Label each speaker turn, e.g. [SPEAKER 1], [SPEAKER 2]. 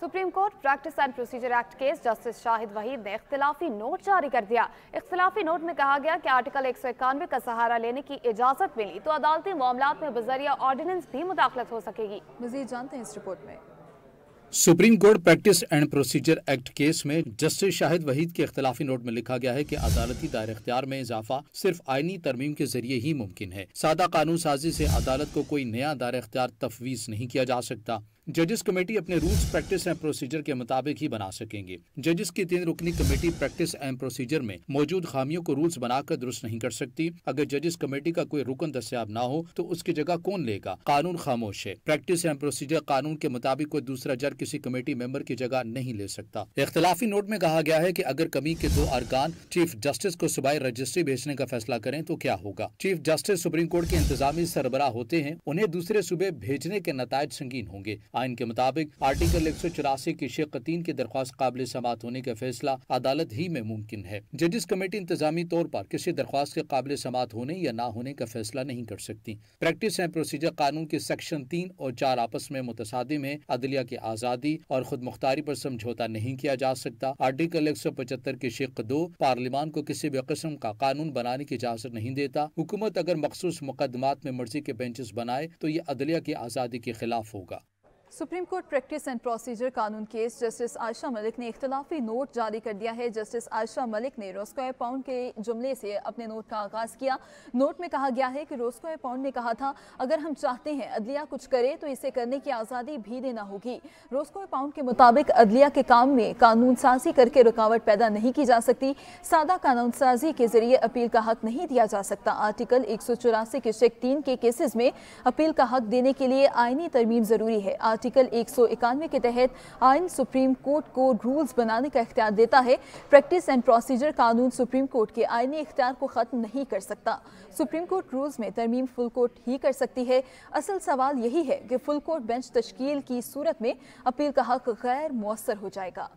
[SPEAKER 1] supreme Court Practice and Procedure Act case Justice Shahid Waheed ने इख्तलाफी note जारी कर दिया इख्तलाफी नोट में कहा गया कि आर्टिकल एक सौ इक्यानवे का सहारा लेने की इजाजत मिली तो अदालती मामला में बजरिया ऑर्डिनेंस भी मुदाखलत हो सकेगी मजीद जानते हैं इस रिपोर्ट में
[SPEAKER 2] Supreme Court Practice and Procedure Act case में जस्टिस शाहिद वहीद के अख्तिलाफी नोट में लिखा गया है कि अदालती दायरे अख्तियार में इजाफा सिर्फ आईनी तरमीम के जरिए ही मुमकिन है सादा कानून साजी से अदालत को कोई नया दायर अख्तियार तफवीज नहीं किया जा सकता जजेस कमेटी अपने रूल्स प्रैक्टिस एंड प्रोसीजर के मुताबिक ही बना सकेंगे जजेस की तीन रुकनी कमेटी प्रैक्टिस एंड प्रोसीजर में मौजूद खामियों को रूल्स बनाकर दुरुस्त नहीं कर सकती अगर जजेस कमेटी का कोई रुकन दस्तियाब ना हो तो उसकी जगह कौन लेगा कानून खामोश है प्रैक्टिस एंड प्रोसीजर कानून के मुताबिक कोई दूसरा जज किसी कमेटी मेंबर की जगह नहीं ले सकता इख्तलाफी नोट में कहा गया है की अगर कमी के दो अरकान चीफ जस्टिस को सुबाई रजिस्ट्री भेजने का फैसला करें तो क्या होगा चीफ जस्टिस सुप्रीम कोर्ट के इंतजामी सरबरा होते हैं उन्हें दूसरे सूबे भेजने के नतज संगीन होंगे आयन के मुताबिक आर्टिकल एक सौ चौरासी की शेख तीन की दरख्वास्त काबिल समात होने का फैसला अदालत ही में मुमकिन है जजिस कमेटी इंतजामी तौर पर किसी दरख्वास्त के काबिल समात होने या न होने का फैसला नहीं कर सकती प्रैक्टिस एंड प्रोसीजर कानून के सेक्शन तीन और चार आपस में मुतसादिम है अदलिया की आज़ादी और खुद मुख्तारी पर समझौता नहीं किया जा सकता आर्टिकल एक सौ पचहत्तर की शेख दो पार्लियामान को किसी भी कस्म का कानून बनाने की इजाज़त नहीं देता हुकूमत अगर मखसूस मुकदमा में मर्जी के बेंचेस बनाए तो ये अदलिया की आज़ादी के खिलाफ होगा
[SPEAKER 3] Supreme Court Practice and Procedure कानून केस जस्टिस आयशा मलिक ने इख्तलाफी नोट जारी कर दिया है जस्टिस आयशा मलिक ने रोस्कोय पाउंड के जुमले से अपने नोट का आगाज़ किया नोट में कहा गया है कि रोस्कोय पाउंड ने कहा था अगर हम चाहते हैं अदलिया कुछ करे तो इसे करने की आज़ादी भी देना होगी रोस्कोय पाउंड के मुताबिक अदलिया के काम में कानून साजी करके रुकावट पैदा नहीं की जा सकती सादा कानून साजी के जरिए अपील का हक नहीं दिया जा सकता आर्टिकल एक सौ चौरासी के शेख तीन के केसेज में अपील का हक देने के लिए आइनी तरमीम ज़रूरी है आर्टिकल एक सौ इक्यानवे के तहत आइन सुप्रीम कोर्ट को रूल्स बनाने का इख्तियार देता है प्रैक्टिस एंड प्रोसीजर कानून सुप्रीम कोर्ट के आइनी इख्तियार को ख़त्म नहीं कर सकता सुप्रीम कोर्ट रूल्स में तरमीम फुल कोर्ट ही कर सकती है असल सवाल यही है कि फुल कोर्ट बेंच तश्कील की सूरत में अपील का हक गैर मौसर हो जाएगा